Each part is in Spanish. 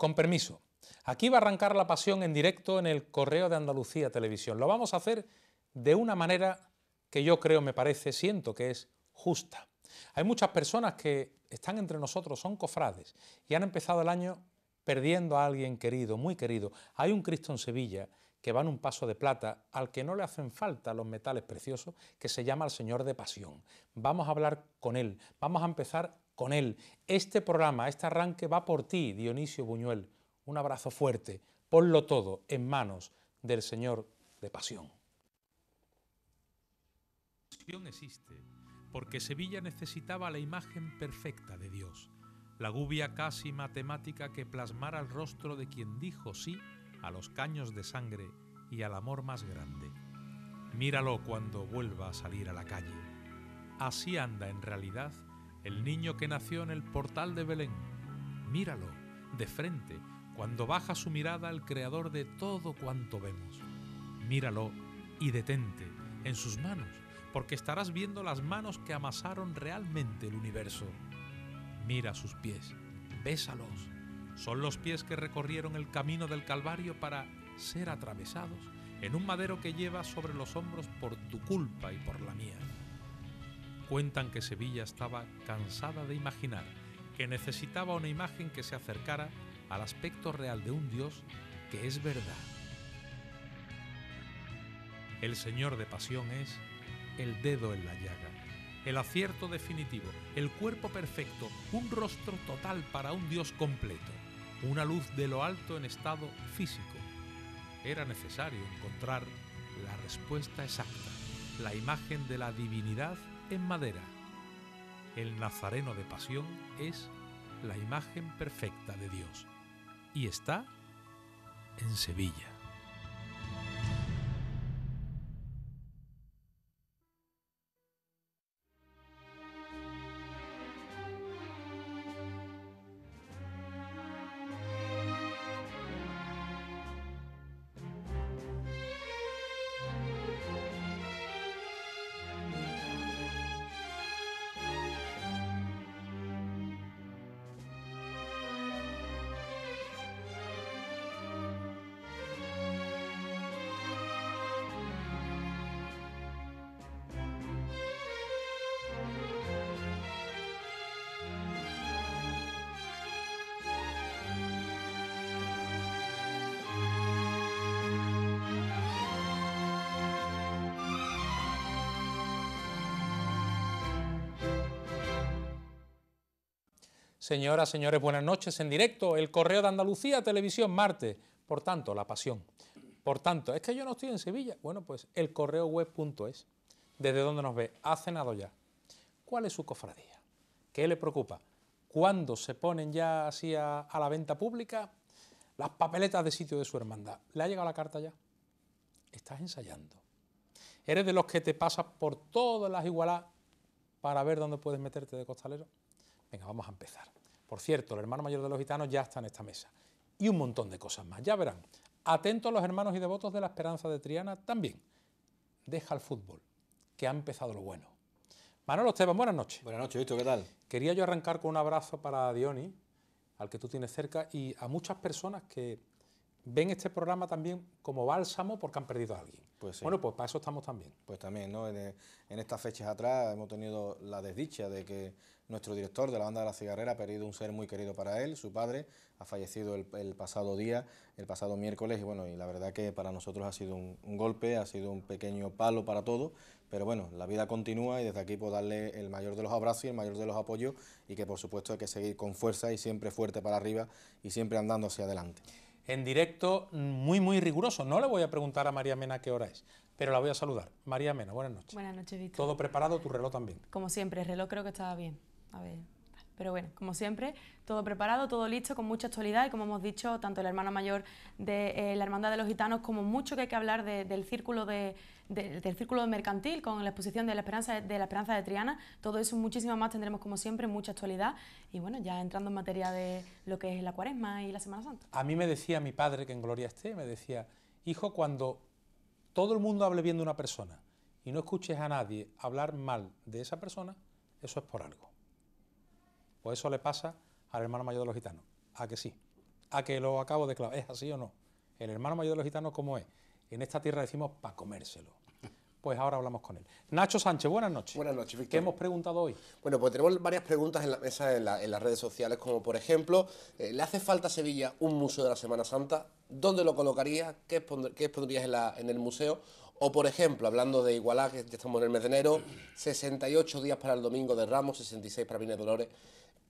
Con permiso, aquí va a arrancar la pasión en directo en el Correo de Andalucía Televisión. Lo vamos a hacer de una manera que yo creo, me parece, siento que es justa. Hay muchas personas que están entre nosotros, son cofrades, y han empezado el año perdiendo a alguien querido, muy querido. Hay un Cristo en Sevilla que va en un paso de plata al que no le hacen falta los metales preciosos, que se llama el Señor de Pasión. Vamos a hablar con él, vamos a empezar con él. Este programa, este arranque va por ti, Dionisio Buñuel. Un abrazo fuerte. Ponlo todo en manos del Señor de Pasión. Pasión existe porque Sevilla necesitaba la imagen perfecta de Dios, la gubia casi matemática que plasmara el rostro de quien dijo sí a los caños de sangre y al amor más grande. Míralo cuando vuelva a salir a la calle. Así anda en realidad el niño que nació en el portal de Belén. Míralo, de frente, cuando baja su mirada al Creador de todo cuanto vemos. Míralo y detente en sus manos, porque estarás viendo las manos que amasaron realmente el universo. Mira sus pies, bésalos. Son los pies que recorrieron el camino del Calvario para ser atravesados en un madero que llevas sobre los hombros por tu culpa y por la mía. Cuentan que Sevilla estaba cansada de imaginar, que necesitaba una imagen que se acercara al aspecto real de un Dios que es verdad. El Señor de Pasión es el dedo en la llaga, el acierto definitivo, el cuerpo perfecto, un rostro total para un Dios completo, una luz de lo alto en estado físico. Era necesario encontrar la respuesta exacta, la imagen de la divinidad en madera. El Nazareno de Pasión es la imagen perfecta de Dios y está en Sevilla. Señoras, señores, buenas noches en directo. El Correo de Andalucía, Televisión Marte. Por tanto, la pasión. Por tanto, es que yo no estoy en Sevilla. Bueno, pues el correo ¿Desde donde nos ve? ¿Ha cenado ya? ¿Cuál es su cofradía? ¿Qué le preocupa? ¿Cuándo se ponen ya así a, a la venta pública las papeletas de sitio de su hermandad? ¿Le ha llegado la carta ya? Estás ensayando. ¿Eres de los que te pasas por todas las igualadas para ver dónde puedes meterte de costalero? Venga, vamos a empezar. Por cierto, el hermano mayor de los gitanos ya está en esta mesa. Y un montón de cosas más, ya verán. Atentos los hermanos y devotos de la Esperanza de Triana también. Deja el fútbol, que ha empezado lo bueno. Manolo Esteban, buenas noches. Buenas noches, Víctor, ¿qué tal? Quería yo arrancar con un abrazo para Diony, al que tú tienes cerca, y a muchas personas que ven este programa también como bálsamo porque han perdido a alguien. Pues Bueno, pues para eso estamos también. Pues también, ¿no? en, estas fechas atrás hemos tenido la desdicha de que nuestro director de la banda de la cigarrera ha perdido un ser muy querido para él, su padre, ha fallecido el, pasado día, el pasado miércoles, y bueno, y la verdad que para nosotros ha sido un, golpe, ha sido un pequeño palo para todo pero bueno, la vida continúa y desde aquí puedo darle el mayor de los abrazos y el mayor de los apoyos y que por supuesto hay que seguir con fuerza y siempre fuerte para arriba y siempre andando hacia adelante. En directo, muy, muy riguroso. No le voy a preguntar a María Mena qué hora es, pero la voy a saludar. María Mena, buenas noches. Buenas noches, Víctor. Todo preparado, tu reloj también. Como siempre, el reloj creo que estaba bien a ver. Pero bueno, como siempre, todo preparado, todo listo, con mucha actualidad y como hemos dicho, tanto el hermano mayor de eh, la Hermandad de los Gitanos como mucho que hay que hablar del, círculo del círculo mercantil con la exposición de la, esperanza, de la Esperanza de Triana. Todo eso muchísimo más tendremos como siempre, mucha actualidad y bueno, ya entrando en materia de lo que es la cuaresma y la Semana Santa. A mí me decía mi padre, que en gloria esté, me decía, hijo, cuando todo el mundo hable bien de una persona y no escuches a nadie hablar mal de esa persona, eso es por algo. Pues eso le pasa al hermano mayor de los gitanos. ¿A que sí? ¿A que lo acabo de clavar? ¿Es así o no? El hermano mayor de los gitanos, ¿cómo es? En esta tierra decimos para comérselo. Pues ahora hablamos con él. Nacho Sánchez, buenas noches. Buenas noches, ¿Qué hemos preguntado hoy? Bueno, pues tenemos varias preguntas en la mesa en, las redes sociales, como por ejemplo, eh, ¿le hace falta a Sevilla un museo de la Semana Santa? ¿Dónde lo colocarías? ¿Qué, expondrías en, en el museo? O por ejemplo, hablando de Igualá, que ya estamos en el mes de enero, 68 días para el domingo de Ramos, 66 para Vines Dolores.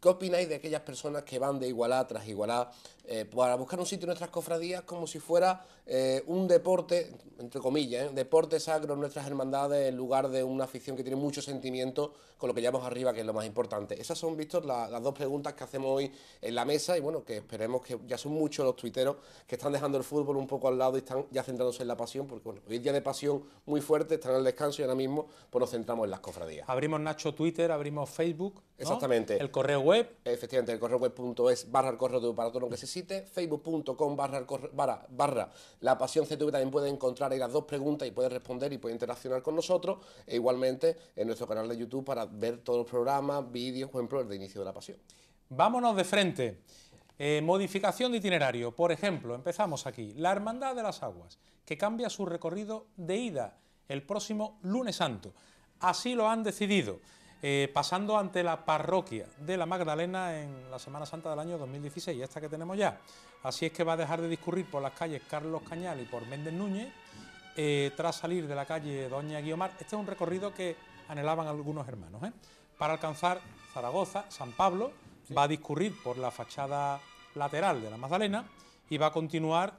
¿Qué opináis de aquellas personas que van de a tras igual eh, para buscar un sitio en nuestras cofradías como si fuera eh, un deporte, entre comillas, eh, deporte sacro en nuestras hermandades en lugar de una afición que tiene mucho sentimiento con lo que llevamos arriba, que es lo más importante? Esas son, Víctor, las dos preguntas que hacemos hoy en la mesa y bueno, que esperemos que ya son muchos los tuiteros que están dejando el fútbol un poco al lado y están ya centrándose en la pasión, porque bueno, hoy día de pasión muy fuerte, están al descanso y ahora mismo pues, nos centramos en las cofradías. Abrimos Nacho Twitter, abrimos Facebook. Exactamente. El correo web efectivamente, el correo web.es barra el correo para todo lo que se cite, facebook.com barra, barra, la pasión CTV también puede encontrar ahí las dos preguntas y puede responder y puede interaccionar con nosotros, e igualmente en nuestro canal de YouTube para ver todos los programas, vídeos, por ejemplo, el de inicio de la pasión. Vámonos de frente. Eh, modificación de itinerario. Por ejemplo, empezamos aquí. La Hermandad de las Aguas, que cambia su recorrido de ida el próximo lunes santo. Así lo han decidido. Eh, pasando ante la parroquia de la Magdalena en la Semana Santa del año 2016, esta que tenemos ya. Así es que va a dejar de discurrir por las calles Carlos Cañal y por Méndez Núñez, eh, tras salir de la calle Doña Guiomar. Este es un recorrido que anhelaban algunos hermanos, ¿eh? para alcanzar Zaragoza, San Pablo, va a discurrir por la fachada lateral de la Magdalena y va a continuar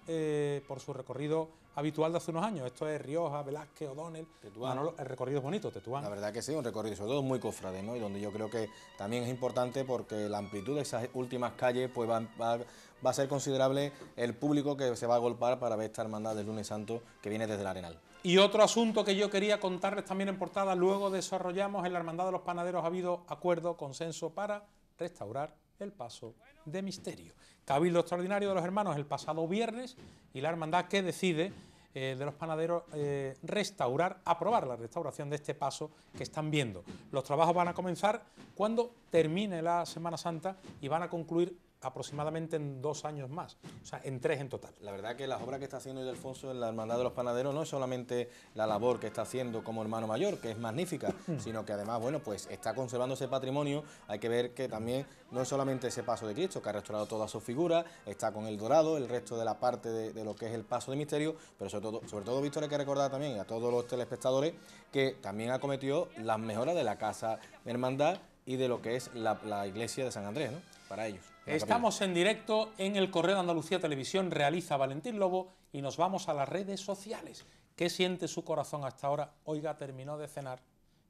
por su recorrido habitual de hace unos años. Esto es Rioja, Velázquez, O'Donnell. el recorrido es bonito, Tetuán. La verdad que sí, un recorrido sobre todo muy cofrade, ¿no? Y donde yo creo que también es importante porque la amplitud de esas últimas calles pues va, va, a ser considerable el público que se va a golpar para ver esta hermandad del lunes santo que viene desde el Arenal. Y otro asunto que yo quería contarles también en portada, luego desarrollamos en la Hermandad de los Panaderos ha habido acuerdo, consenso para restaurar el paso de misterio. Cabildo extraordinario de los hermanos el pasado viernes y la hermandad que decide eh, de los panaderos eh, restaurar, aprobar la restauración de este paso que están viendo. Los trabajos van a comenzar cuando termine la Semana Santa y van a concluir aproximadamente en dos años más, o sea, en tres en total. La verdad que las obras que está haciendo Ildefonso en la Hermandad de los Panaderos no es solamente la labor que está haciendo como hermano mayor, que es magnífica, mm. sino que además, bueno, pues está conservando ese patrimonio, hay que ver que también no es solamente ese paso de Cristo, que ha restaurado toda su figura, está con el dorado, el resto de la parte de, lo que es el paso de misterio, pero sobre todo, sobre todo, Víctor, hay que recordar también a todos los telespectadores que también ha cometido las mejoras de la casa de hermandad y de lo que es la, la iglesia de San Andrés, ¿no? ellos. Estamos en directo en el Correo Andalucía Televisión, realiza Valentín Lobo y nos vamos a las redes sociales. ¿Qué siente su corazón hasta ahora? Oiga, terminó de cenar,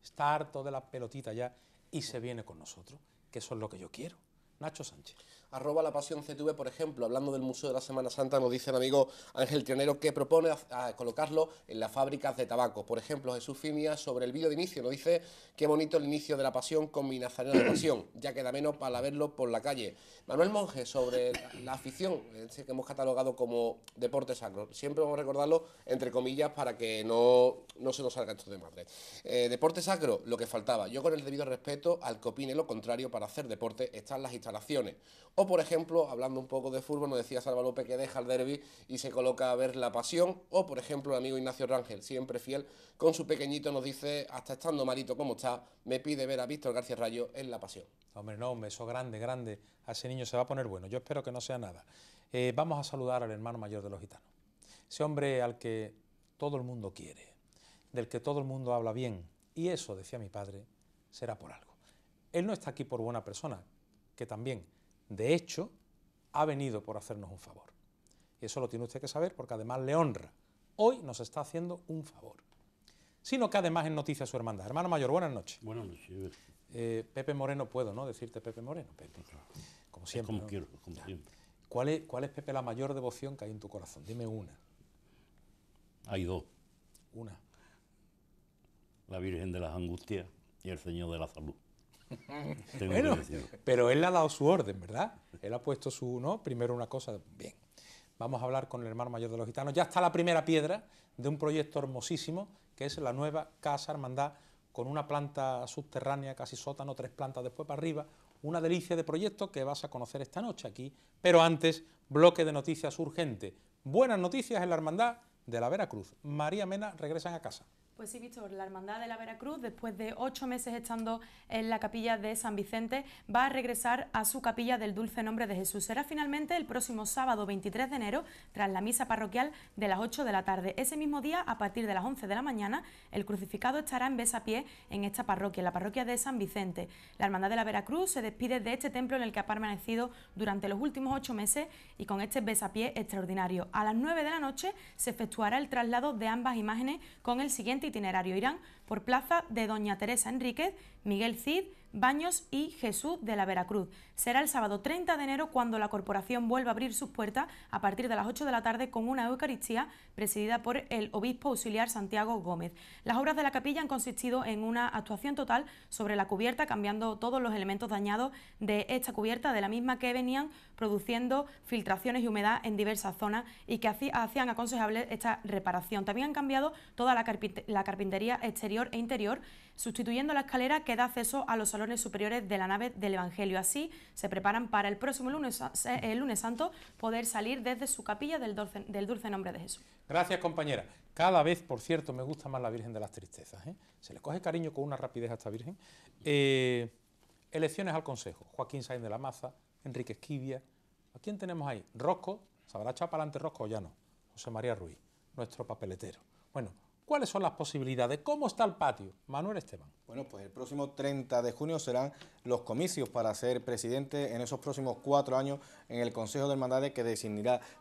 está harto de la pelotita ya y se viene con nosotros, que eso es lo que yo quiero. Nacho Sánchez arroba la pasión CTV, por ejemplo, hablando del Museo de la Semana Santa, nos dice el amigo Ángel Trianero que propone colocarlo en las fábricas de tabaco. Por ejemplo, Jesús Fimia sobre el vídeo de inicio nos dice qué bonito el inicio de la pasión con mi nazareno de pasión, ya queda menos para verlo por la calle. Manuel Monge sobre la, afición, que hemos catalogado como deporte sacro. Siempre vamos a recordarlo entre comillas para que no, no se nos salga esto de madre. Eh, deporte sacro, lo que faltaba. Yo con el debido respeto al que opine lo contrario para hacer deporte están las instalaciones. O por ejemplo, hablando un poco de fútbol, nos decía Salva López que deja el derby y se coloca a ver la pasión. O por ejemplo, el amigo Ignacio Rangel, siempre fiel, con su pequeñito nos dice, hasta estando malito como está, me pide ver a Víctor García Rayo en la pasión. Hombre, no, hombre, beso grande, grande. A ese niño se va a poner bueno. Yo espero que no sea nada. Eh, vamos a saludar al hermano mayor de los gitanos. Ese hombre al que todo el mundo quiere, del que todo el mundo habla bien. Y eso, decía mi padre, será por algo. Él no está aquí por buena persona, que también, de hecho, ha venido por hacernos un favor. Y eso lo tiene usted que saber porque además le honra. Hoy nos está haciendo un favor. Sino que además es noticia su hermandad. Hermano mayor, buenas noches. Buenas noches. Eh, Pepe Moreno puedo, ¿no? Decirte Pepe Moreno, Pepe. Como siempre. como quiero, como siempre. ¿Cuál ¿Cuál es, Pepe, la mayor devoción que hay en tu corazón? Dime una. Hay dos. Una. La Virgen de las Angustias y el Señor de la Salud bueno, pero él ha dado su orden, ¿verdad? Él ha puesto su, ¿no? Primero una cosa, bien. Vamos a hablar con el hermano mayor de los gitanos. Ya está la primera piedra de un proyecto hermosísimo, que es la nueva Casa Hermandad, con una planta subterránea, casi sótano, tres plantas después para arriba. Una delicia de proyecto que vas a conocer esta noche aquí. Pero antes, bloque de noticias urgente. Buenas noticias en la Hermandad de la Veracruz. María Mena regresan a casa. Pues sí, Víctor, la Hermandad de la Veracruz, después de ocho meses estando en la capilla de San Vicente, va a regresar a su capilla del Dulce Nombre de Jesús. Será finalmente el próximo sábado 23 de enero, tras la misa parroquial de las 8 de la tarde. Ese mismo día, a partir de las 11 de la mañana, el crucificado estará en Besapié, en esta parroquia, en la parroquia de San Vicente. La Hermandad de la Veracruz se despide de este templo en el que ha permanecido durante los últimos ocho meses y con este Besapié extraordinario. A las 9 de la noche se efectuará el traslado de ambas imágenes con el siguiente itinerario Irán por Plaza de Doña Teresa Enríquez, Miguel Cid Baños y Jesús de la Veracruz. Será el sábado 30 de enero cuando la corporación vuelva a abrir sus puertas a partir de las 8 de la tarde con una Eucaristía presidida por el obispo auxiliar Santiago Gómez. Las obras de la capilla han consistido en una actuación total sobre la cubierta, cambiando todos los elementos dañados de esta cubierta, de la misma que venían produciendo filtraciones y humedad en diversas zonas y que hacían aconsejable esta reparación. También han cambiado toda la, carpintería exterior e interior Sustituyendo la escalera que da acceso a los salones superiores de la nave del Evangelio. Así se preparan para el próximo lunes, eh, el lunes santo poder salir desde su capilla del dulce, nombre de Jesús. Gracias compañera. Cada vez, por cierto, me gusta más la Virgen de las Tristezas. ¿eh? Se le coge cariño con una rapidez a esta Virgen. Eh, elecciones al Consejo. Joaquín Sainz de la Maza, Enrique Esquivia. ¿A quién tenemos ahí? Rosco. ¿Sabrá echar para adelante Rosco o ya no? José María Ruiz, nuestro papeletero. Bueno, ¿Cuáles son las posibilidades? ¿Cómo está el patio? Manuel Esteban. Bueno, pues el próximo 30 de junio serán los comicios para ser presidente en esos próximos cuatro años en el Consejo de Hermandades que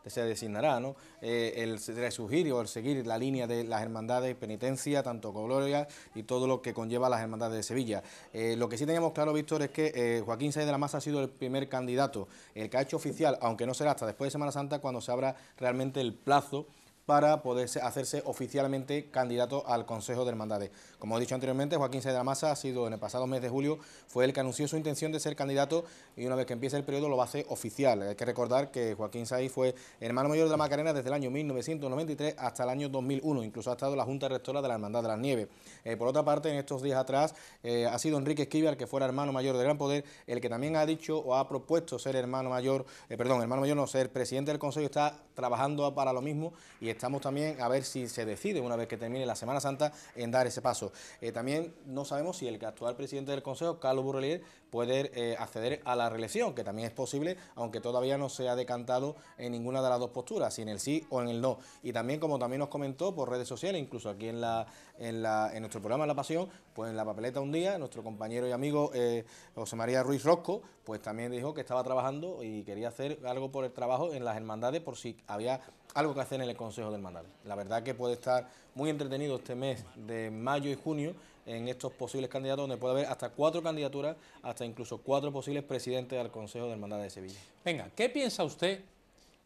se designará, ¿no? Eh, el resurgir o el seguir la línea de las hermandades, penitencia, tanto gloria y todo lo que conlleva las hermandades de Sevilla. Eh, lo que sí tenemos claro, Víctor, es que eh, Joaquín Sáenz de la Maza ha sido el primer candidato, el que ha hecho oficial, aunque no será hasta después de Semana Santa cuando se abra realmente el plazo para poder hacerse oficialmente candidato al Consejo de Hermandades. Como he dicho anteriormente, Joaquín Cedra Massa ha sido en el pasado mes de julio, fue el que anunció su intención de ser candidato y una vez que empiece el periodo lo va a hacer oficial. Hay que recordar que Joaquín Saiz fue hermano mayor de la Macarena desde el año 1993 hasta el año 2001, incluso ha estado en la Junta Rectora de la Hermandad de las Nieves. Eh, por otra parte, en estos días atrás eh, ha sido Enrique Esquivar, que fuera hermano mayor del Gran Poder, el que también ha dicho o ha propuesto ser hermano mayor, eh, perdón, hermano mayor no, ser presidente del Consejo, está trabajando para lo mismo y estamos también a ver si se decide, una vez que termine la Semana Santa, en dar ese paso. Eh, también no sabemos si el actual presidente del Consejo, Carlos Burrelier, puede eh, acceder a la reelección, que también es posible, aunque todavía no se ha decantado en ninguna de las dos posturas, si en el sí o en el no. Y también, como también nos comentó por redes sociales, incluso aquí en, la, en, nuestro programa La Pasión, pues en la papeleta un día, nuestro compañero y amigo eh, José María Ruiz Rosco, pues también dijo que estaba trabajando y quería hacer algo por el trabajo en las hermandades por si había algo que hacer en el Consejo del Hermandades. La verdad que puede estar muy entretenido este mes de mayo y junio en estos posibles candidatos, donde puede haber hasta cuatro candidaturas, hasta incluso cuatro posibles presidentes del Consejo del Hermandades de Sevilla. Venga, ¿qué piensa usted,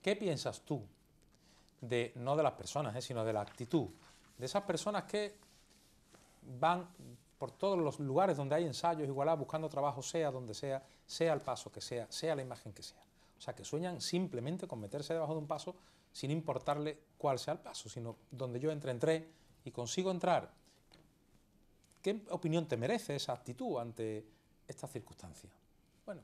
qué piensas tú, de no de las personas, eh, sino de la actitud, de esas personas que van por todos los lugares donde hay ensayos, a buscando trabajo, sea donde sea, sea el paso que sea, sea la imagen que sea. O sea, que sueñan simplemente con meterse debajo de un paso sin importarle cuál sea el paso, sino donde yo entre, entré y consigo entrar. ¿Qué opinión te merece esa actitud ante esta circunstancia? Bueno,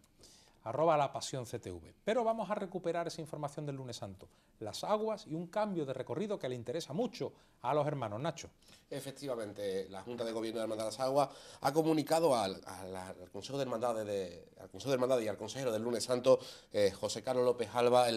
arroba la pasión CTV. Pero vamos a recuperar esa información del lunes santo, las aguas y un cambio de recorrido que le interesa mucho a los hermanos Nacho. Efectivamente, la Junta de Gobierno de Hermandad de las Aguas ha comunicado al, Consejo de Hermandad y al consejero del lunes santo, eh, José Carlos López Alba,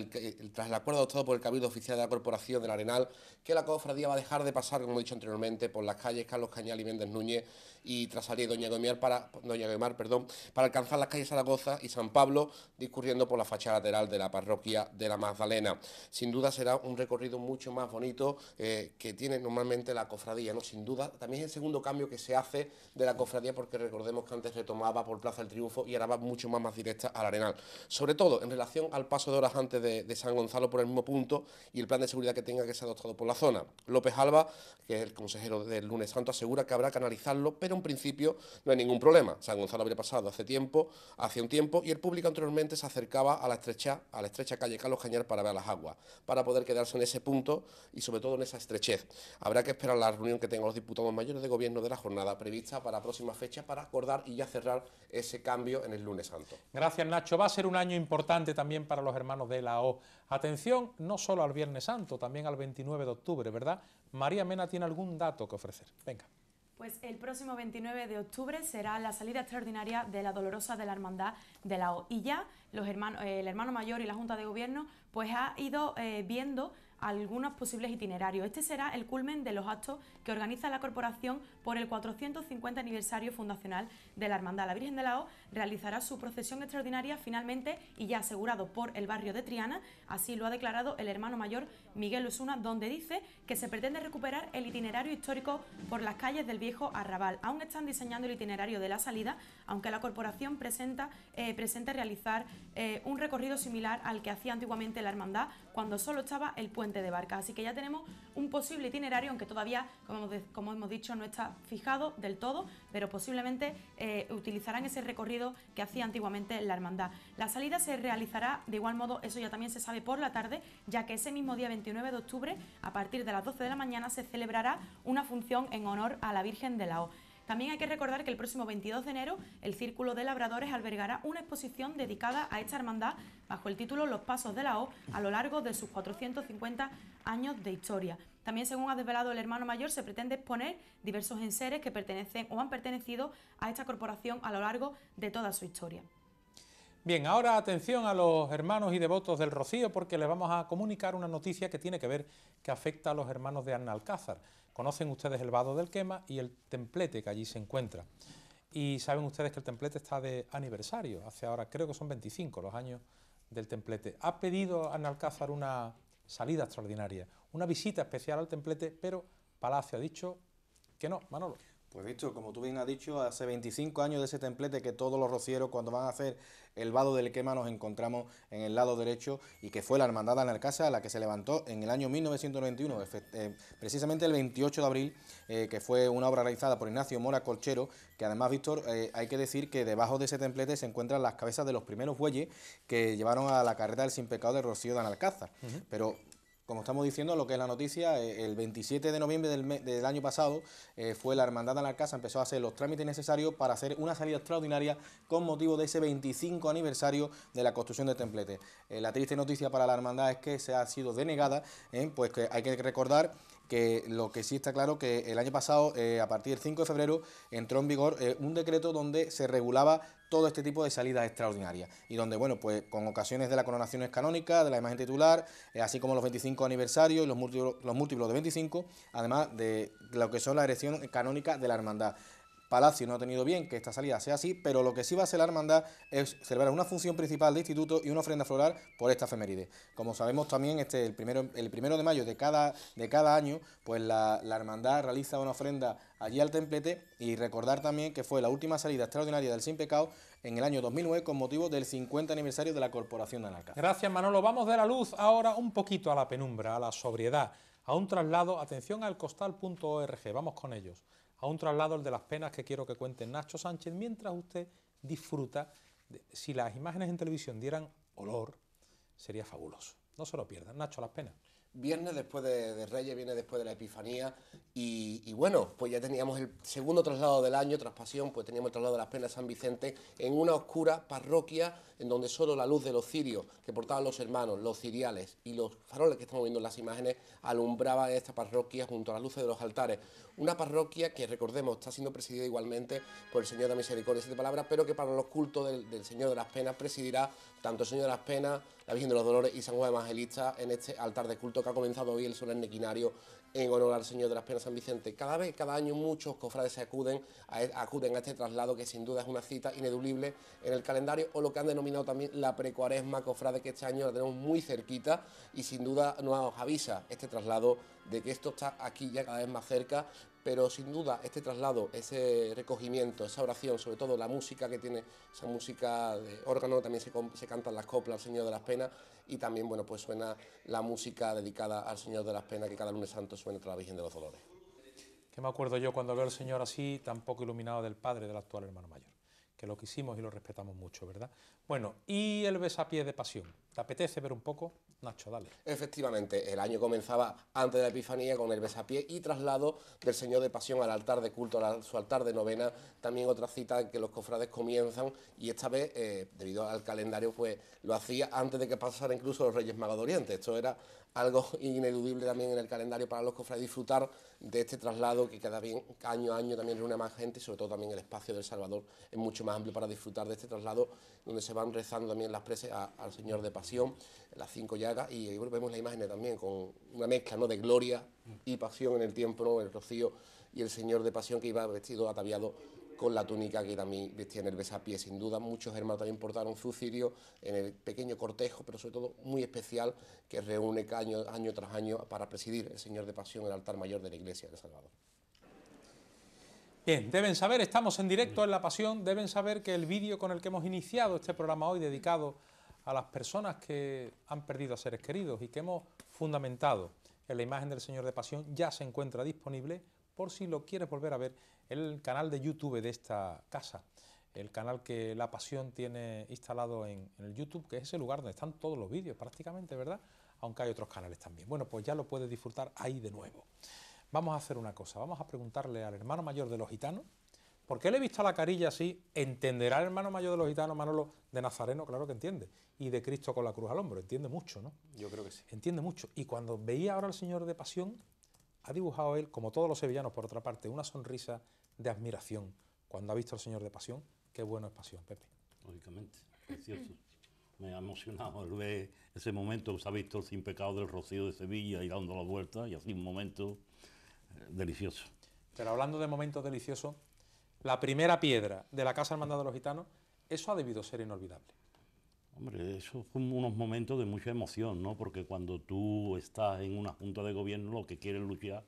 tras el acuerdo adoptado por el Cabildo Oficial de la Corporación del Arenal, que la cofradía va a dejar de pasar, como he dicho anteriormente, por las calles Carlos Cañal y Méndez Núñez y tras salir Doña Gomar para, Doña perdón, para alcanzar las calles Zaragoza y San Pablo, discurriendo por la fachada lateral de la parroquia de la Magdalena. Sin duda será un recorrido mucho más bonito eh, que tiene normalmente la cofradía, ¿no? Sin duda, también es el segundo cambio que se hace de la cofradía porque recordemos que antes retomaba por Plaza del Triunfo y ahora va mucho más, más directa al Arenal. Sobre todo en relación al paso de horas antes de, San Gonzalo por el mismo punto y el plan de seguridad que tenga que ser adoptado por la zona. López Alba, que es el consejero del lunes santo, asegura que habrá que analizarlo, pero un principio no hay ningún problema. San Gonzalo habría pasado hace tiempo, hace un tiempo, y el público anteriormente se acercaba a la estrecha, a la estrecha calle Carlos Cañar para ver las aguas, para poder quedarse en ese punto y sobre todo en esa estrechez. Habrá que esperar la reunión que tengan los diputados mayores de gobierno de la jornada prevista para próxima fecha para acordar y ya cerrar ese cambio en el lunes santo. Gracias Nacho, va a ser un año importante también para los hermanos de la O. Atención no solo al Viernes Santo, también al 29 de octubre, ¿verdad? María Mena tiene algún dato que ofrecer. Venga. Pues el próximo 29 de octubre será la salida extraordinaria de la Dolorosa de la Hermandad de la O. Y ya los hermanos, el hermano mayor y la Junta de Gobierno pues ha ido eh, viendo algunos posibles itinerarios. Este será el culmen de los actos que organiza la corporación por el 450 aniversario fundacional de la Hermandad. La Virgen de la O realizará su procesión extraordinaria finalmente y ya asegurado por el barrio de Triana, así lo ha declarado el hermano mayor Miguel Osuna, donde dice que se pretende recuperar el itinerario histórico por las calles del viejo Arrabal. Aún están diseñando el itinerario de la salida, aunque la corporación presenta, eh, realizar eh, un recorrido similar al que hacía antiguamente la Hermandad cuando solo estaba el puente de Barca. Así que ya tenemos un posible itinerario, aunque todavía, como hemos, como hemos dicho, no está fijado del todo, pero posiblemente eh, utilizarán ese recorrido que hacía antiguamente la hermandad. La salida se realizará de igual modo, eso ya también se sabe por la tarde, ya que ese mismo día 29 de octubre, a partir de las 12 de la mañana, se celebrará una función en honor a la Virgen de la O. También hay que recordar que el próximo 22 de enero el Círculo de Labradores albergará una exposición dedicada a esta hermandad bajo el título Los Pasos de la O a lo largo de sus 450 años de historia. También, según ha desvelado el hermano mayor, se pretende exponer diversos enseres que pertenecen o han pertenecido a esta corporación a lo largo de toda su historia. Bien, ahora atención a los hermanos y devotos del Rocío porque les vamos a comunicar una noticia que tiene que ver, que afecta a los hermanos de Alcázar. Conocen ustedes el vado del quema y el templete que allí se encuentra. Y saben ustedes que el templete está de aniversario, hace ahora creo que son 25 los años del templete. Ha pedido a Analcázar una salida extraordinaria, una visita especial al templete, pero Palacio ha dicho que no, Manolo. Pues Víctor, como tú bien has dicho, hace 25 años de ese templete que todos los rocieros cuando van a hacer el vado del quema nos encontramos en el lado derecho y que fue la hermandad Alcázar la que se levantó en el año 1991, eh, precisamente el 28 de abril, eh, que fue una obra realizada por Ignacio Mora Colchero, que además, Víctor, eh, hay que decir que debajo de ese templete se encuentran las cabezas de los primeros bueyes que llevaron a la carrera del sin pecado de Rocío de Analcázar. Como estamos diciendo, lo que es la noticia, eh, el 27 de noviembre del, año pasado eh, fue la Hermandad de la Casa, empezó a hacer los trámites necesarios para hacer una salida extraordinaria con motivo de ese 25 aniversario de la construcción del templete. Eh, la triste noticia para la Hermandad es que se ha sido denegada, pues que hay que recordar que lo que sí está claro que el año pasado, eh, a partir del 5 de febrero, entró en vigor eh, un decreto donde se regulaba todo este tipo de salidas extraordinarias y donde, bueno, pues con ocasiones de la coronación canónica, de la imagen titular, eh, así como los 25 aniversarios y los múltiplos, los múltiplos de 25, además de lo que son la erección canónica de la hermandad. Palacio no ha tenido bien que esta salida sea así, pero lo que sí va a hacer la hermandad es celebrar una función principal de instituto y una ofrenda floral por esta efeméride. Como sabemos también, este, el, primero, el primero de mayo de cada, de cada año, pues la, hermandad realiza una ofrenda allí al templete y recordar también que fue la última salida extraordinaria del Sin Pecado en el año 2009 con motivo del 50 aniversario de la Corporación de Anarca. Gracias Manolo, vamos de la luz ahora un poquito a la penumbra, a la sobriedad, a un traslado, atención al costal.org, vamos con ellos a un traslado el de las penas que quiero que cuente Nacho Sánchez, mientras usted disfruta. si las imágenes en televisión dieran olor, sería fabuloso. No se lo pierdan. Nacho, las penas viernes después de, Reyes, viene después de la Epifanía. Y, bueno, pues ya teníamos el segundo traslado del año, tras pasión, pues teníamos el traslado de las penas San Vicente en una oscura parroquia en donde solo la luz de los cirios que portaban los hermanos, los ciriales y los faroles que estamos viendo en las imágenes alumbraba esta parroquia junto a las luces de los altares. Una parroquia que, recordemos, está siendo presidida igualmente por el Señor de la Misericordia y Siete Palabras, pero que para los cultos del, del Señor de las Penas presidirá tanto el Señor de las Penas la Virgen de los Dolores y San Juan Evangelista en este altar de culto que ha comenzado hoy el en Nequinario... en honor al Señor de las Penas San Vicente. Cada vez, cada año muchos cofrades se acuden a, e, acuden a este traslado que sin duda es una cita inedulible... en el calendario o lo que han denominado también la precuaresma cofrade que este año la tenemos muy cerquita y sin duda nos avisa este traslado de que esto está aquí ya cada vez más cerca pero sin duda este traslado, ese recogimiento, esa oración, sobre todo la música que tiene, esa música de órgano, también se, cantan las coplas al Señor de las Penas y también bueno, pues suena la música dedicada al Señor de las Penas que cada lunes santo suena entre la Virgen de los Dolores. ¿Qué me acuerdo yo cuando veo al Señor así, tan poco iluminado del Padre del actual hermano mayor, que lo quisimos y lo respetamos mucho, ¿verdad? Bueno, y el besapié de pasión. ¿Te apetece ver un poco? Nacho, dale. Efectivamente, el año comenzaba antes de la Epifanía con el besapié y traslado del Señor de Pasión al altar de culto, a su altar de novena, también otra cita que los cofrades comienzan y esta vez, eh, debido al calendario, pues lo hacía antes de que pasaran incluso los Reyes Magos Esto era algo ineludible también en el calendario para los cofrades disfrutar de este traslado que cada bien, año año también reúne más gente y sobre todo también el espacio del Salvador es mucho más amplio para disfrutar de este traslado donde se van rezando también las presas al Señor de Pasión, las cinco llagas, y vemos la imagen también con una mezcla ¿no? de gloria y pasión en el tiempo, el rocío y el Señor de Pasión que iba vestido, ataviado con la túnica que también vestía en el besapié. Sin duda, muchos hermanos también portaron su cirio en el pequeño cortejo, pero sobre todo muy especial, que reúne año, año tras año para presidir el Señor de Pasión, el altar mayor de la Iglesia de Salvador. Bien, deben saber, estamos en directo mm. en La Pasión, deben saber que el vídeo con el que hemos iniciado este programa hoy dedicado a las personas que han perdido a seres queridos y que hemos fundamentado en la imagen del Señor de Pasión ya se encuentra disponible por si lo quieres volver a ver el canal de YouTube de esta casa, el canal que La Pasión tiene instalado en, en el YouTube, que es ese lugar donde están todos los vídeos prácticamente, ¿verdad? Aunque hay otros canales también. Bueno, pues ya lo puedes disfrutar ahí de nuevo. Vamos a hacer una cosa, vamos a preguntarle al hermano mayor de los gitanos, ¿por qué le he visto la carilla así, entenderá el hermano mayor de los gitanos, Manolo de Nazareno, claro que entiende, y de Cristo con la cruz al hombro, entiende mucho, ¿no? Yo creo que sí. Entiende mucho. Y cuando veía ahora al Señor de Pasión, ha dibujado él, como todos los sevillanos por otra parte, una sonrisa de admiración cuando ha visto al Señor de Pasión. Qué bueno es Pasión, Pepe. Lógicamente, precioso. Me ha emocionado al ver ese momento, que se ha visto el sin pecado del Rocío de Sevilla y dando la vuelta, y así un momento delicioso. Pero hablando de momentos deliciosos, la primera piedra de la Casa Hermandad de los Gitanos, eso ha debido ser inolvidable. Hombre, eso son unos momentos de mucha emoción, ¿no? Porque cuando tú estás en una junta de gobierno, lo que quieres luchar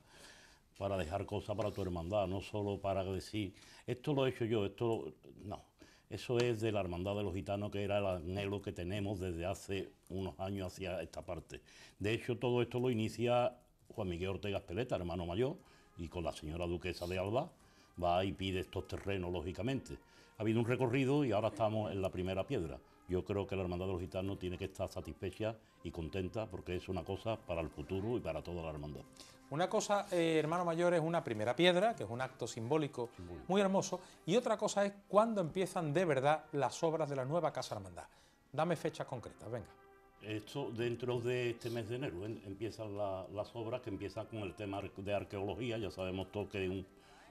para dejar cosas para tu hermandad, no solo para decir, esto lo he hecho yo, esto no. Eso es de la Hermandad de los Gitanos, que era el anhelo que tenemos desde hace unos años hacia esta parte. De hecho, todo esto lo inicia Juan Miguel Ortega Peleta, hermano mayor, y con la señora duquesa de Alba, va y pide estos terrenos, lógicamente. Ha habido un recorrido y ahora estamos en la primera piedra. Yo creo que la Hermandad de los Gitanos tiene que estar satisfecha y contenta porque es una cosa para el futuro y para toda la hermandad. Una cosa, eh, hermano mayor, es una primera piedra, que es un acto simbólico, muy hermoso, y otra cosa es cuándo empiezan de verdad las obras de la nueva Casa Hermandad. Dame fechas concretas, venga. Esto dentro de este mes de enero empiezan las obras que empiezan con el tema de arqueología, ya sabemos todo que es un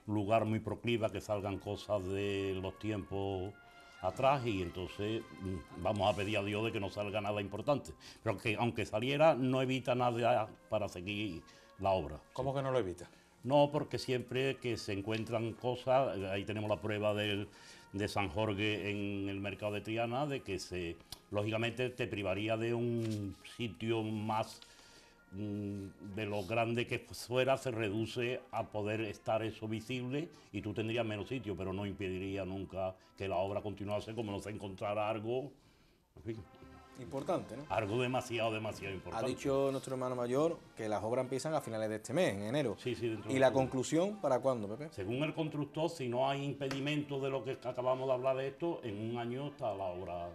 lugar muy procliva, que salgan cosas de los tiempos atrás y entonces mm, vamos a pedir a Dios de que no salga nada importante. Pero que aunque saliera no evita nada para seguir la obra. ¿Cómo que no lo evita? No, porque siempre que se encuentran cosas, ahí tenemos la prueba de San Jorge en el mercado de Triana, de que se lógicamente te privaría de un sitio más mm, de lo grande que fuera se reduce a poder estar eso visible y tú tendrías menos sitio, pero no impediría nunca que la obra continuase como no se encontrara algo importante, ¿no? Algo demasiado, demasiado importante. Ha dicho nuestro hermano mayor que las obras empiezan a finales de este mes, en enero. Sí, sí, dentro ¿Y la conclusión para cuándo, Pepe? Según el constructor, si no hay impedimento de lo que acabamos de hablar de esto, en un año está la obra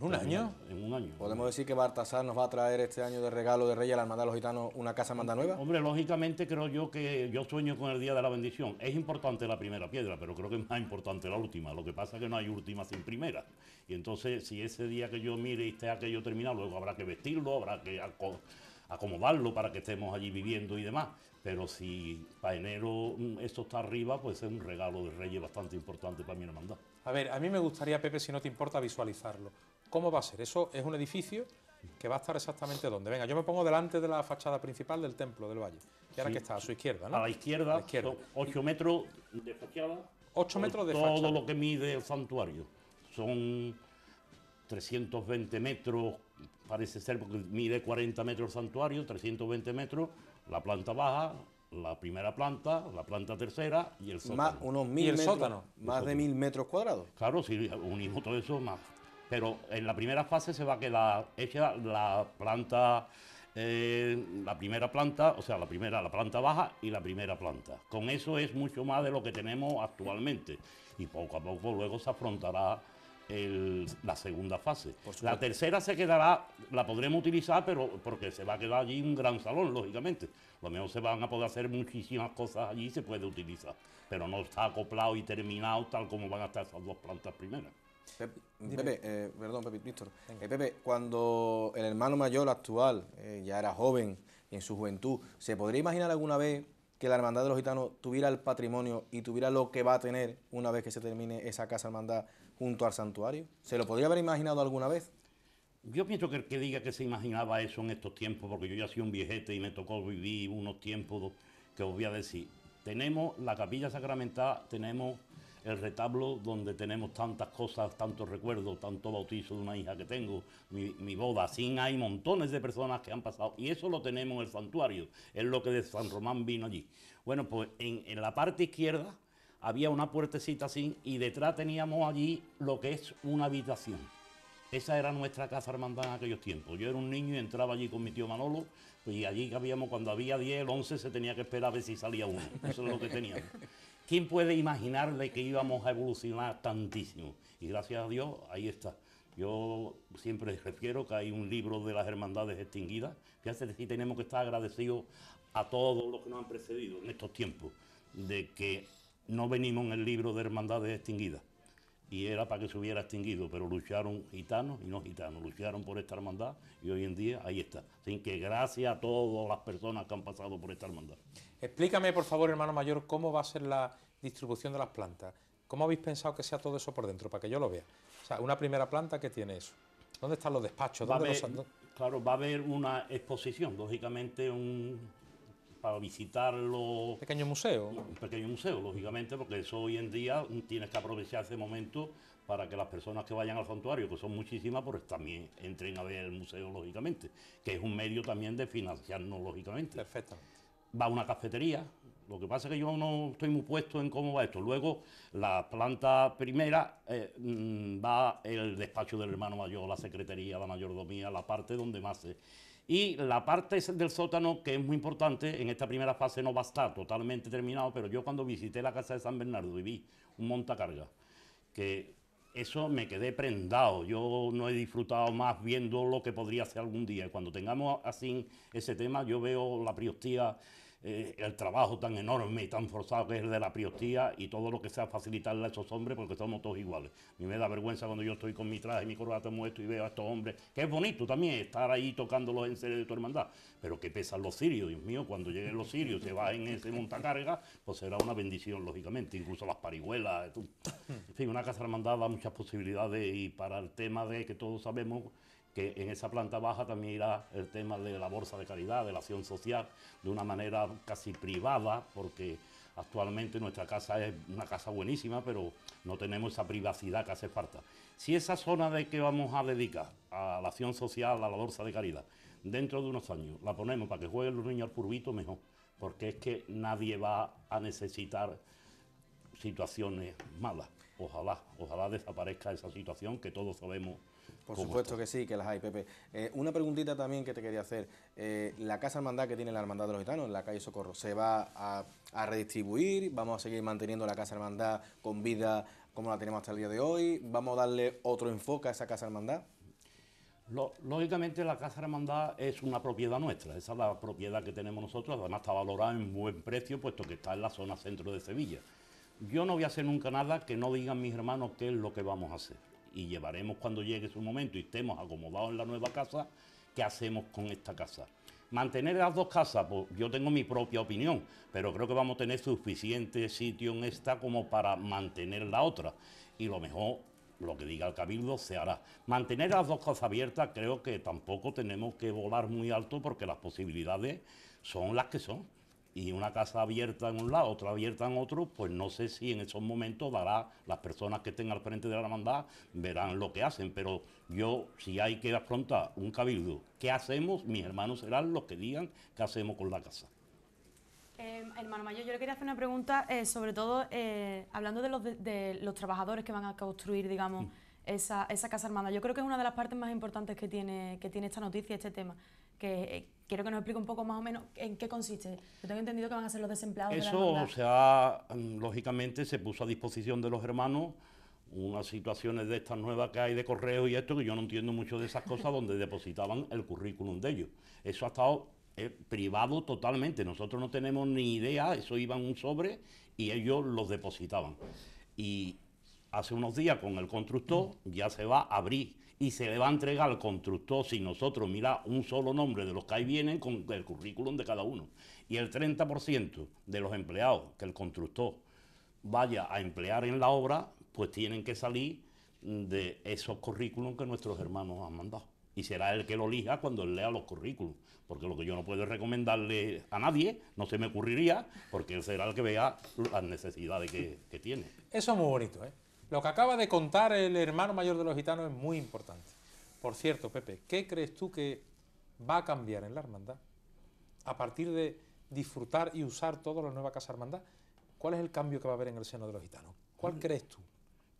¿En un año? En un año. ¿Podemos decir que Bartasar nos va a traer este año de regalo de Reyes a la Hermandad de los Gitanos una casa manda nueva? Hombre, lógicamente creo yo que yo sueño con el Día de la Bendición. Es importante la primera piedra, pero creo que es más importante la última. Lo que pasa es que no hay última sin primera. Y entonces, si ese día que yo mire y esté aquello terminado, luego habrá que vestirlo, habrá que acomodarlo para que estemos allí viviendo y demás. Pero si para enero mm, esto está arriba, pues es un regalo de Reyes bastante importante para mi hermandad. A ver, a mí me gustaría, Pepe, si no te importa, visualizarlo. ¿Cómo va a ser? Eso es un edificio que va a estar exactamente donde. Venga, yo me pongo delante de la fachada principal del templo del valle. Y ahora que está a su izquierda, ¿no? A la izquierda, a 8 metros de fachada. 8 metros de todo fachada. Todo lo que mide el santuario. Son 320 metros, parece ser, porque mide 40 metros el santuario, 320 metros, la planta baja, la primera planta, la planta tercera y el sótano. Más, unos mil ¿Y el sótano. Más de mil metros cuadrados. Claro, si unimos todo eso, más pero en la primera fase se va a quedar hecha la planta, eh, la primera planta, o sea, la primera, la planta baja y la primera planta. Con eso es mucho más de lo que tenemos actualmente y poco a poco luego se afrontará la segunda fase. La tercera se quedará, la podremos utilizar, pero porque se va a quedar allí un gran salón, lógicamente. Lo mejor se van a poder hacer muchísimas cosas allí y se puede utilizar, pero no está acoplado y terminado tal como van a estar esas dos plantas primeras. Pepe, eh, perdón, Pepe, Víctor. Eh, Pepe, cuando el hermano mayor actual eh, ya era joven en su juventud, ¿se podría imaginar alguna vez que la hermandad de los gitanos tuviera el patrimonio y tuviera lo que va a tener una vez que se termine esa casa hermandad junto al santuario? ¿Se lo podría haber imaginado alguna vez? Yo pienso que el que diga que se imaginaba eso en estos tiempos, porque yo ya soy un viejete y me tocó vivir unos tiempos que os voy a decir. Tenemos la capilla sacramental, tenemos el retablo donde tenemos tantas cosas, tantos recuerdos, tanto bautizo de una hija que tengo, mi, boda, sin hay montones de personas que han pasado y eso lo tenemos en el santuario, es lo que de San Román vino allí. Bueno, pues en, la parte izquierda había una puertecita así y detrás teníamos allí lo que es una habitación. Esa era nuestra casa hermandad en aquellos tiempos. Yo era un niño y entraba allí con mi tío Manolo, y allí que habíamos, cuando había 10, 11 se tenía que esperar a ver si salía uno. Eso es lo que teníamos. ¿Quién puede imaginarle que íbamos a evolucionar tantísimo? Y gracias a Dios, ahí está. Yo siempre refiero que hay un libro de las hermandades extinguidas. Fíjate que sí tenemos que estar agradecidos a todos los que nos han precedido en estos tiempos, de que no venimos en el libro de hermandades extinguidas. Y era para que se hubiera extinguido, pero lucharon gitanos y no gitanos, lucharon por esta hermandad y hoy en día ahí está. Así que gracias a todas las personas que han pasado por esta hermandad. Explícame, por favor, hermano mayor, cómo va a ser la distribución de las plantas. ¿Cómo habéis pensado que sea todo eso por dentro, para que yo lo vea? O sea, una primera planta que tiene eso. ¿Dónde están los despachos? Claro, va a haber una exposición, lógicamente, un, para visitarlo. Pequeño museo. Un pequeño museo, lógicamente, porque eso hoy en día tienes que aprovechar ese momento para que las personas que vayan al santuario, que son muchísimas, pues también entren a ver el museo, lógicamente, que es un medio también de financiarnos, lógicamente. Perfecto va a una cafetería. Lo que pasa es que yo no estoy muy puesto en cómo va esto. Luego, la planta primera eh, mm, va el despacho del hermano mayor, la secretaría, la mayordomía, la parte donde más se... Y la parte del sótano, que es muy importante, en esta primera fase no va a estar totalmente terminado, pero yo cuando visité la casa de San Bernardo y vi un montacarga, que eso me quedé prendado. Yo no he disfrutado más viendo lo que podría ser algún día. Cuando tengamos así ese tema, yo veo la priostía eh, el trabajo tan enorme y tan forzado que es el de la priostía y todo lo que sea facilitarle a esos hombres porque somos todos iguales. A mí me da vergüenza cuando yo estoy con mi traje y mi corbata muerto y veo a estos hombres, que es bonito también estar ahí tocando los enseres de tu hermandad, pero que pesan los sirios, Dios mío, cuando lleguen los sirios se bajen ese montacarga, pues será una bendición, lógicamente, incluso las parihuelas. En fin, una casa hermandad da muchas posibilidades y para el tema de que todos sabemos que en esa planta baja también irá el tema de la bolsa de caridad, de la acción social, de una manera casi privada, porque actualmente nuestra casa es una casa buenísima, pero no tenemos esa privacidad que hace falta. Si esa zona de que vamos a dedicar a la acción social, a la bolsa de caridad, dentro de unos años la ponemos para que jueguen los niños al purbito mejor, porque es que nadie va a necesitar situaciones malas. Ojalá, ojalá desaparezca esa situación que todos sabemos por supuesto que sí, que las hay, Pepe. Eh, una preguntita también que te quería hacer. Eh, la Casa Hermandad que tiene la Hermandad de los Gitanos en la calle Socorro, ¿se va a, a redistribuir? ¿Vamos a seguir manteniendo la Casa Hermandad con vida como la tenemos hasta el día de hoy? ¿Vamos a darle otro enfoque a esa Casa Hermandad? lógicamente la Casa Hermandad es una propiedad nuestra, esa es la propiedad que tenemos nosotros, además está valorada en buen precio, puesto que está en la zona centro de Sevilla. Yo no voy a hacer nunca nada que no digan mis hermanos qué es lo que vamos a hacer y llevaremos cuando llegue su momento y estemos acomodados en la nueva casa, ¿qué hacemos con esta casa? Mantener las dos casas, pues, yo tengo mi propia opinión, pero creo que vamos a tener suficiente sitio en esta como para mantener la otra. Y lo mejor, lo que diga el cabildo, se hará. Mantener las dos casas abiertas creo que tampoco tenemos que volar muy alto porque las posibilidades son las que son y una casa abierta en un lado, otra abierta en otro, pues no sé si en esos momentos dará, las personas que estén al frente de la hermandad verán lo que hacen, pero yo, si hay que afrontar un cabildo, ¿qué hacemos? Mis hermanos serán los que digan qué hacemos con la casa. Eh, hermano Mayor, yo le quería hacer una pregunta, eh, sobre todo eh, hablando de los, de, los, trabajadores que van a construir, digamos, mm. esa, casa armada. Yo creo que es una de las partes más importantes que tiene, que tiene esta noticia, este tema, que quiero que nos explique un poco más o menos en qué consiste. Yo tengo entendido que van a ser los desempleados. Eso, de la o sea, mm, lógicamente se puso a disposición de los hermanos unas situaciones de estas nuevas que hay de correo y esto, que yo no entiendo mucho de esas cosas, donde depositaban el currículum de ellos. Eso ha estado eh, privado totalmente, nosotros no tenemos ni idea, eso iba en un sobre y ellos los depositaban. Y hace unos días con el constructor ya se va a abrir y se le va a entregar al constructor, si nosotros mira un solo nombre de los que ahí vienen, con el currículum de cada uno. Y el 30% de los empleados que el constructor vaya a emplear en la obra, pues tienen que salir de esos currículums que nuestros hermanos han mandado. Y será el que lo elija cuando él lea los currículums, porque lo que yo no puedo recomendarle a nadie, no se me ocurriría, porque él será el que vea las necesidades que, que tiene. Eso es muy bonito, ¿eh? Lo que acaba de contar el hermano mayor de los gitanos es muy importante. Por cierto, Pepe, ¿qué crees tú que va a cambiar en la hermandad a partir de disfrutar y usar toda la nueva casa hermandad? ¿Cuál es el cambio que va a haber en el seno de los gitanos? ¿Cuál mm. crees tú?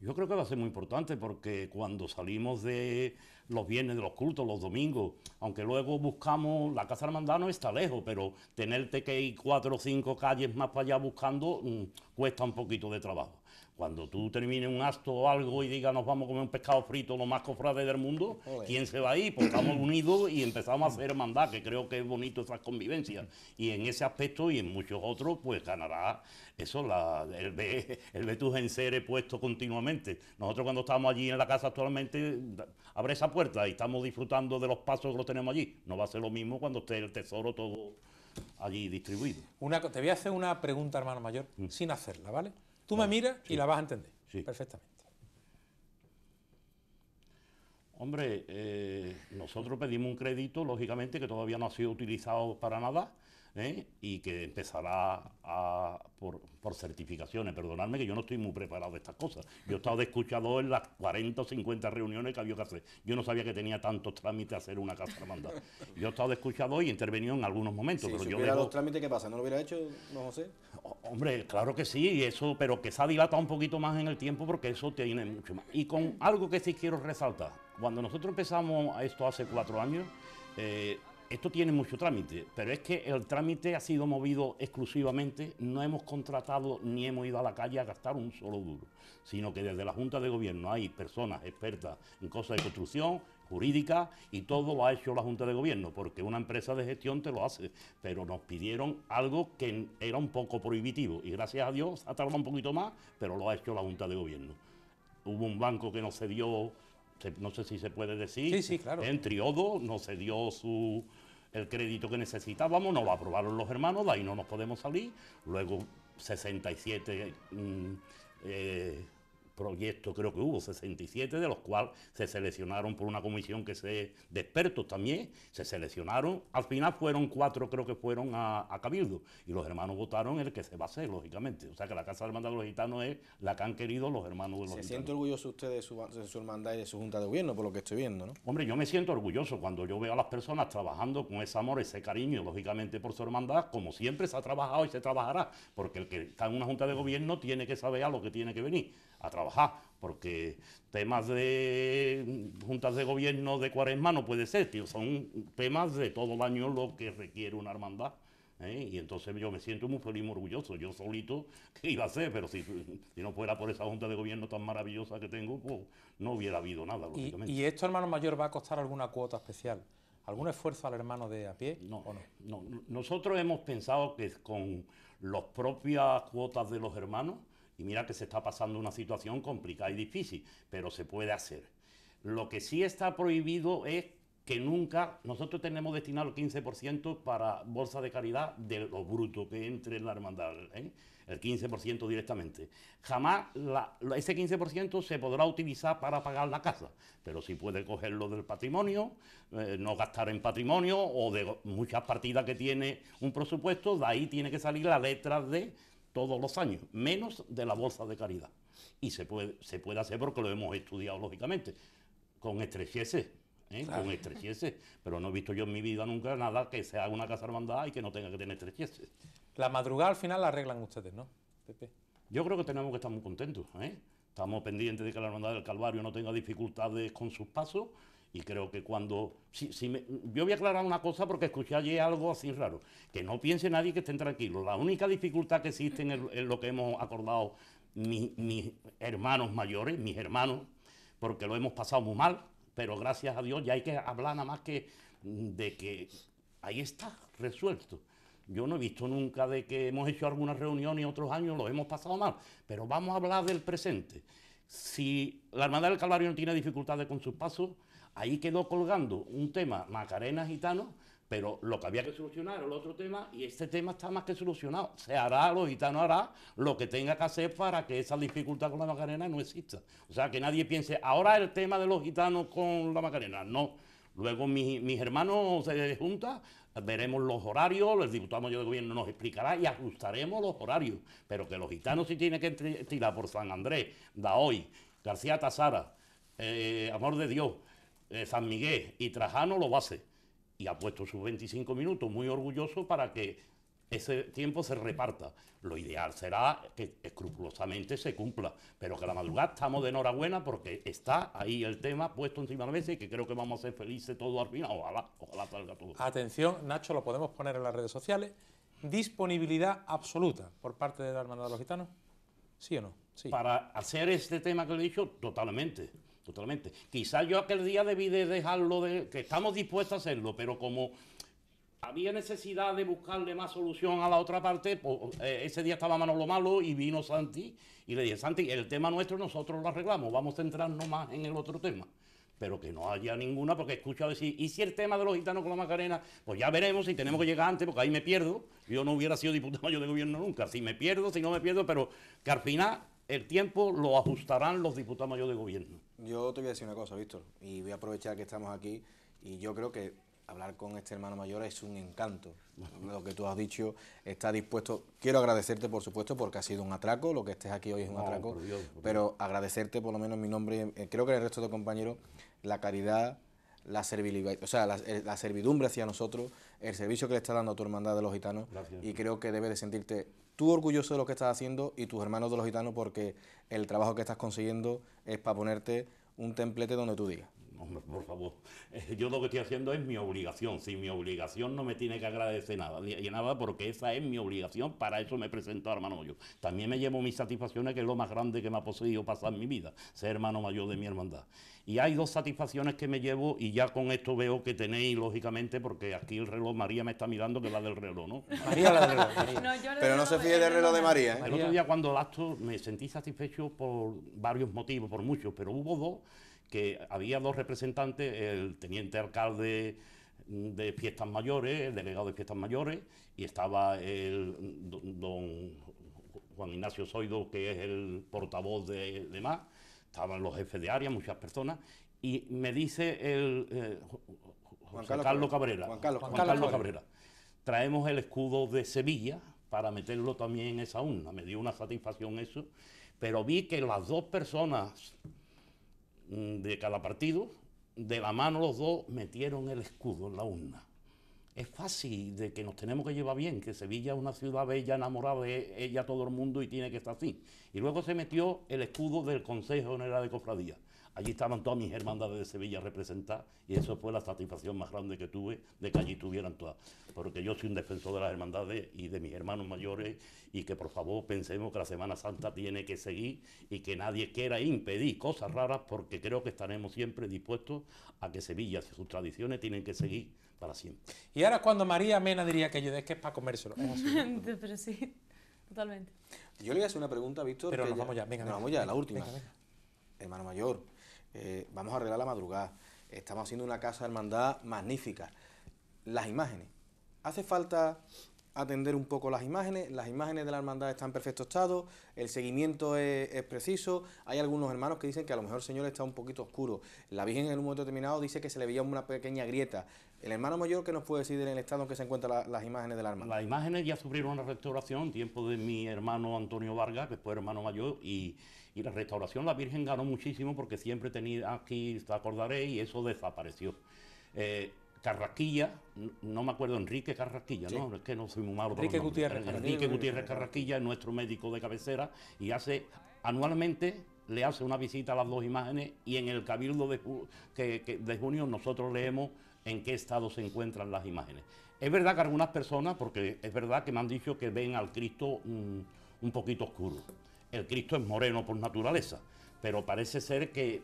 Yo creo que va a ser muy importante porque cuando salimos de los viernes de los cultos, los domingos, aunque luego buscamos, la Casa Hermandad no está lejos, pero tenerte que ir cuatro o cinco calles más para allá buscando mm, cuesta un poquito de trabajo cuando tú termines un acto o algo y digas nos vamos a comer un pescado frito, lo más cofrades del mundo, ¿quién se va ahí? Pues estamos unidos y empezamos a hacer hermandad, que creo que es bonito esas convivencias. Y en ese aspecto y en muchos otros, pues ganará eso, la, el, en ser puesto puestos continuamente. Nosotros cuando estamos allí en la casa actualmente, abre esa puerta y estamos disfrutando de los pasos que lo tenemos allí. No va a ser lo mismo cuando esté el tesoro todo allí distribuido. te voy a hacer una pregunta, hermano mayor, mm. sin hacerla, ¿vale? Tú me miras y la vas a entender perfectamente. Hombre, eh, nosotros pedimos un crédito, lógicamente, que todavía no ha sido utilizado para nada ¿eh? y que empezará por, certificaciones. Perdonadme que yo no estoy muy preparado de estas cosas. Yo he estado de escuchador en las 40 o 50 reuniones que había que hacer. Yo no sabía que tenía tantos trámites hacer una casa hermandad. Yo he estado de escuchador y he intervenido en algunos momentos. Sí, si los trámites, ¿qué pasa? ¿No lo hubiera hecho, no José? Oh, hombre, claro que sí, eso, pero que se ha dilatado un poquito más en el tiempo porque eso tiene mucho más. Y con algo que sí quiero resaltar, cuando nosotros empezamos esto hace cuatro años, eh, esto tiene mucho trámite, pero es que el trámite ha sido movido exclusivamente, no hemos contratado ni hemos ido a la calle a gastar un solo duro, sino que desde la Junta de Gobierno hay personas expertas en cosas de construcción, jurídica, y todo lo ha hecho la Junta de Gobierno, porque una empresa de gestión te lo hace, pero nos pidieron algo que era un poco prohibitivo, y gracias a Dios ha tardado un poquito más, pero lo ha hecho la Junta de Gobierno. Hubo un banco que no cedió, no sé si se puede decir, claro. en Triodo no cedió dio su, el crédito que necesitábamos, nos lo aprobaron los hermanos, de ahí no nos podemos salir, luego 67 proyectos creo que hubo, 67, de los cuales se seleccionaron por una comisión que se, de expertos también, se seleccionaron, al final fueron cuatro creo que fueron a, Cabildo, y los hermanos votaron el que se va a hacer, lógicamente. O sea que la Casa de Hermandad de los Gitanos es la que han querido los hermanos de los gitanos. Se siente orgulloso usted de su, hermandad y de su junta de gobierno, por lo que estoy viendo, ¿no? Hombre, yo me siento orgulloso cuando yo veo a las personas trabajando con ese amor, ese cariño, lógicamente por su hermandad, como siempre se ha trabajado y se trabajará, porque el que está en una junta de gobierno tiene que saber a lo que tiene que venir a trabajar, porque temas de juntas de gobierno de cuaresma no puede ser, son temas de todo el año lo que requiere una hermandad. ¿eh? Y entonces yo me siento muy feliz, muy orgulloso. Yo solito, ¿qué iba a ser Pero si, no fuera por esa junta de gobierno tan maravillosa que tengo, pues no hubiera habido nada, lógicamente. ¿Y, esto, hermano mayor, va a costar alguna cuota especial? ¿Algún esfuerzo al hermano de a pie? No, no? no. Nosotros hemos pensado que con las propias cuotas de los hermanos y mira que se está pasando una situación complicada y difícil, pero se puede hacer. Lo que sí está prohibido es que nunca, nosotros tenemos destinado el 15% para bolsa de caridad de lo bruto que entre en la hermandad, ¿eh? el 15% directamente. Jamás ese 15% se podrá utilizar para pagar la casa, pero si puede cogerlo del patrimonio, eh, no gastar en patrimonio o de muchas partidas que tiene un presupuesto, de ahí tiene que salir la letra de todos los años, menos de la bolsa de caridad. Y se puede, se puede hacer porque lo hemos estudiado lógicamente, con estrecheces. ¿eh? Con estrecheces, pero no he visto yo en mi vida nunca nada que se haga una casa hermandad y que no tenga que tener estrecheces. La madrugada al final la arreglan ustedes, ¿no, Pepe? Yo creo que tenemos que estar muy contentos. ¿eh? Estamos pendientes de que la hermandad del Calvario no tenga dificultades con sus pasos y creo que cuando... Si, yo voy a aclarar una cosa porque escuché ayer algo así raro. Que no piense nadie que estén tranquilos. La única dificultad que existe en, lo que hemos acordado mis hermanos mayores, mis hermanos, porque lo hemos pasado muy mal, pero gracias a Dios ya hay que hablar nada más que de que ahí está, resuelto. Yo no he visto nunca de que hemos hecho alguna reunión y otros años lo hemos pasado mal, pero vamos a hablar del presente. Si la Hermandad del Calvario no tiene dificultades con sus pasos, Ahí quedó colgando un tema Macarena Gitano, pero lo que había que solucionar era el otro tema y este tema está más que solucionado. Se hará, los gitanos hará lo que tenga que hacer para que esa dificultad con la Macarena no exista. O sea, que nadie piense, ahora el tema de los gitanos con la Macarena. No. Luego mis, hermanos se juntan, veremos los horarios, el diputado mayor de gobierno nos explicará y ajustaremos los horarios. Pero que los gitanos si tienen que tirar por San Andrés, Daoy, García Tazara, eh, Amor de Dios, eh, San Miguel y Trajano lo va a hacer. Y ha puesto sus 25 minutos muy orgulloso para que ese tiempo se reparta. Lo ideal será que escrupulosamente se cumpla, pero que la madrugada estamos de enhorabuena porque está ahí el tema puesto encima de la mesa y que creo que vamos a ser felices todos al final. Ojalá, ojalá salga todo. Atención, Nacho, lo podemos poner en las redes sociales. Disponibilidad absoluta por parte de la Hermandad de los Gitanos. ¿Sí o no? Sí. Para hacer este tema que le he dicho, totalmente totalmente. Quizás yo aquel día debí de dejarlo, de, que estamos dispuestos a hacerlo, pero como había necesidad de buscarle más solución a la otra parte, pues, eh, ese día estaba lo Malo y vino Santi y le dije, Santi, el tema nuestro nosotros lo arreglamos, vamos a centrarnos más en el otro tema. Pero que no haya ninguna, porque escucho a decir, y si el tema de los gitanos con la Macarena, pues ya veremos si tenemos que llegar antes, porque ahí me pierdo. Yo no hubiera sido diputado mayor de gobierno nunca. Si me pierdo, si no me pierdo, pero que al final el tiempo lo ajustarán los diputados mayores de gobierno. Yo te voy a decir una cosa, Víctor, y voy a aprovechar que estamos aquí, y yo creo que hablar con este hermano mayor es un encanto. Lo que tú has dicho está dispuesto. Quiero agradecerte, por supuesto, porque ha sido un atraco. Lo que estés aquí hoy es un atraco. pero agradecerte, por lo menos mi nombre, eh, creo que el resto de compañeros, la caridad, la servilidad, o sea, la, eh, servidumbre hacia nosotros, el servicio que le está dando a tu hermandad de los gitanos. Y creo que debe de sentirte tú orgulloso de lo que estás haciendo y tus hermanos de los gitanos porque el trabajo que estás consiguiendo es para ponerte un templete donde tú digas hombre, por favor, yo lo que estoy haciendo es mi obligación, si mi obligación no me tiene que agradecer nada, ni nada porque esa es mi obligación, para eso me presento a hermano mayor. También me llevo mis satisfacciones, que es lo más grande que me ha poseído pasar en mi vida, ser hermano mayor de mi hermandad. Y hay dos satisfacciones que me llevo, y ya con esto veo que tenéis, lógicamente, porque aquí el reloj, María me está mirando, que la del reloj, ¿no? María la del reloj. Pero no se fíe del reloj de María. ¿eh? El otro día cuando el acto me sentí satisfecho por varios motivos, por muchos, pero hubo dos que había dos representantes, el teniente alcalde de fiestas mayores, el delegado de fiestas mayores, y estaba el don Juan Ignacio Soido, que es el portavoz de, de estaban los jefes de área, muchas personas, y me dice el eh, Juan Carlos, Cabrera, Juan Carlos Cabrera, traemos el escudo de Sevilla para meterlo también en esa urna, me dio una satisfacción eso, pero vi que las dos personas Mm, de cada partido, de la mano los dos metieron el escudo en la urna. Es fácil de que nos tenemos que llevar bien, que Sevilla es una ciudad bella, enamorada de ella todo el mundo y tiene que estar así. Y luego se metió el escudo del Consejo General de Cofradía. Allí estaban todas mis hermandades de Sevilla representadas y eso fue la satisfacción más grande que tuve de que allí estuvieran todas. Porque yo soy un defensor de las hermandades y de mis hermanos mayores y que por favor pensemos que la Semana Santa tiene que seguir y que nadie quiera impedir cosas raras porque creo que estaremos siempre dispuestos a que Sevilla y sus tradiciones tienen que seguir para siempre. Y ahora cuando María Mena diría que yo es que es para comérselo. Pero sí, totalmente. Yo le voy a hacer una pregunta, Víctor. Pero nos vamos ya, venga. Nos vamos la última. Hermano mayor, eh, vamos a arreglar la madrugada, estamos haciendo una casa de hermandad magnífica. Las imágenes. Hace falta atender un poco las imágenes, las imágenes de la hermandad están en perfecto estado, el seguimiento es, preciso, hay algunos hermanos que dicen que a lo mejor el Señor está un poquito oscuro, la Virgen en un momento determinado dice que se le veía una pequeña grieta, el hermano mayor que nos puede decir en el estado en que se encuentran las imágenes de la hermandad. Las imágenes ya sufrieron una restauración, tiempo de mi hermano Antonio Vargas, que fue hermano mayor, y y la restauración la Virgen ganó muchísimo porque siempre tenía aquí, te acordaré, y eso desapareció. Eh, Carraquilla, no me acuerdo, Enrique Carraquilla, ¿no? Es que no soy muy malo. Enrique Gutiérrez. Eh, Enrique Carraquilla es nuestro médico de cabecera y hace anualmente le hace una visita a las dos imágenes y en el cabildo de, que, junio nosotros leemos en qué estado se encuentran las imágenes. Es verdad que algunas personas, porque es verdad que me han dicho que ven al Cristo un poquito oscuro el Cristo es moreno por naturaleza, pero parece ser que,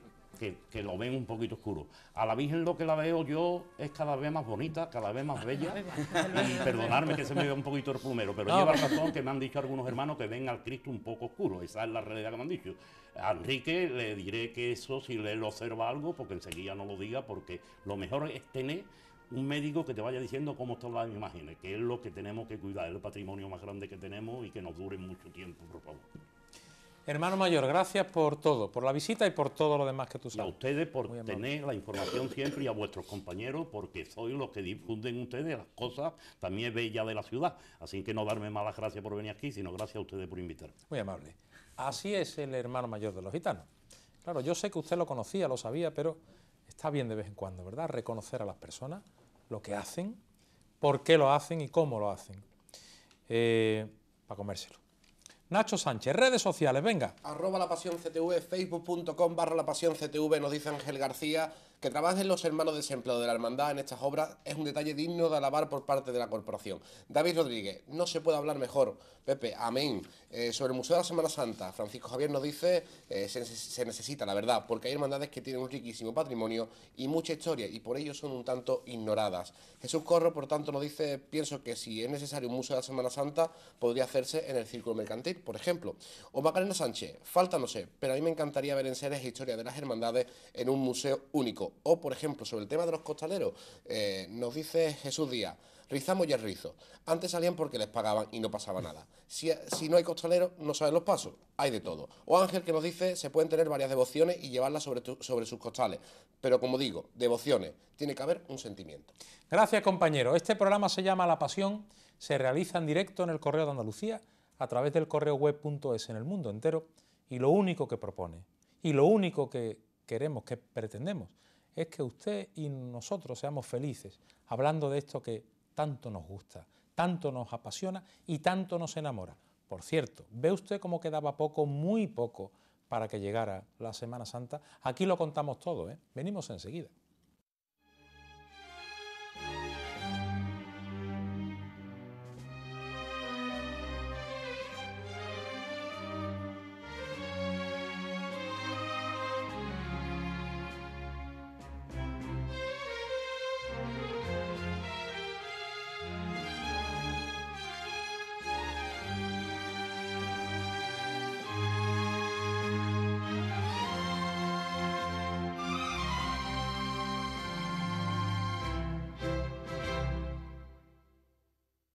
lo ven un poquito oscuro. A la Virgen lo que la veo yo es cada vez más bonita, cada vez más bella. y perdonarme que se me vea un poquito el plumero, pero lleva razón que me han dicho algunos hermanos que ven al Cristo un poco oscuro. Esa es la realidad que me han dicho. A Enrique le diré que eso, si le observa algo, porque enseguida no lo diga, porque lo mejor es tener un médico que te vaya diciendo cómo están las imágenes, que es lo que tenemos que cuidar, es el patrimonio más grande que tenemos y que nos dure mucho tiempo, por favor. Hermano mayor, gracias por todo, por la visita y por todo lo demás que tú sabes. a ustedes por tener la información siempre y a vuestros compañeros, porque soy los que difunden ustedes las cosas también bella de la ciudad. Así que no darme malas gracias por venir aquí, sino gracias a ustedes por invitarme. Muy amable. Así es el hermano mayor de los gitanos. Claro, yo sé que usted lo conocía, lo sabía, pero está bien de vez en cuando, ¿verdad? Reconocer a las personas lo que hacen, por qué lo hacen y cómo lo hacen. Eh, para comérselo. Nacho Sánchez, redes sociales, venga. Arroba la pasión CTV, facebook.com barra la pasión CTV, nos dice Ángel García. Que trabajen los hermanos desempleados de la hermandad en estas obras es un detalle digno de alabar por parte de la corporación. David Rodríguez, no se puede hablar mejor. Pepe, amén. Eh, sobre el Museo de la Semana Santa, Francisco Javier nos dice, eh, se, necesita, la verdad, porque hay hermandades que tienen un riquísimo patrimonio y mucha historia y por ello son un tanto ignoradas. Jesús Corro, por tanto, nos dice, pienso que si es necesario un museo de la Semana Santa, podría hacerse en el Círculo Mercantil, por ejemplo. O Macarena Sánchez, falta no sé, pero a mí me encantaría ver en seres historia de las hermandades en un museo único. O, por ejemplo, sobre el tema de los costaleros, eh, nos dice Jesús Díaz, rizamos y el rizo. Antes salían porque les pagaban y no pasaba nada. Si, no hay costaleros, no saben los pasos. Hay de todo. O Ángel que nos dice, se pueden tener varias devociones y llevarlas sobre, sobre sus costales. Pero como digo, devociones. Tiene que haber un sentimiento. Gracias, compañero. Este programa se llama La Pasión. Se realiza en directo en el Correo de Andalucía a través del correo web.es en el mundo entero. Y lo único que propone, y lo único que queremos, que pretendemos, es que usted y nosotros seamos felices hablando de esto que tanto nos gusta, tanto nos apasiona y tanto nos enamora. Por cierto, ve usted cómo quedaba poco, muy poco, para que llegara la Semana Santa. Aquí lo contamos todo, ¿eh? venimos enseguida.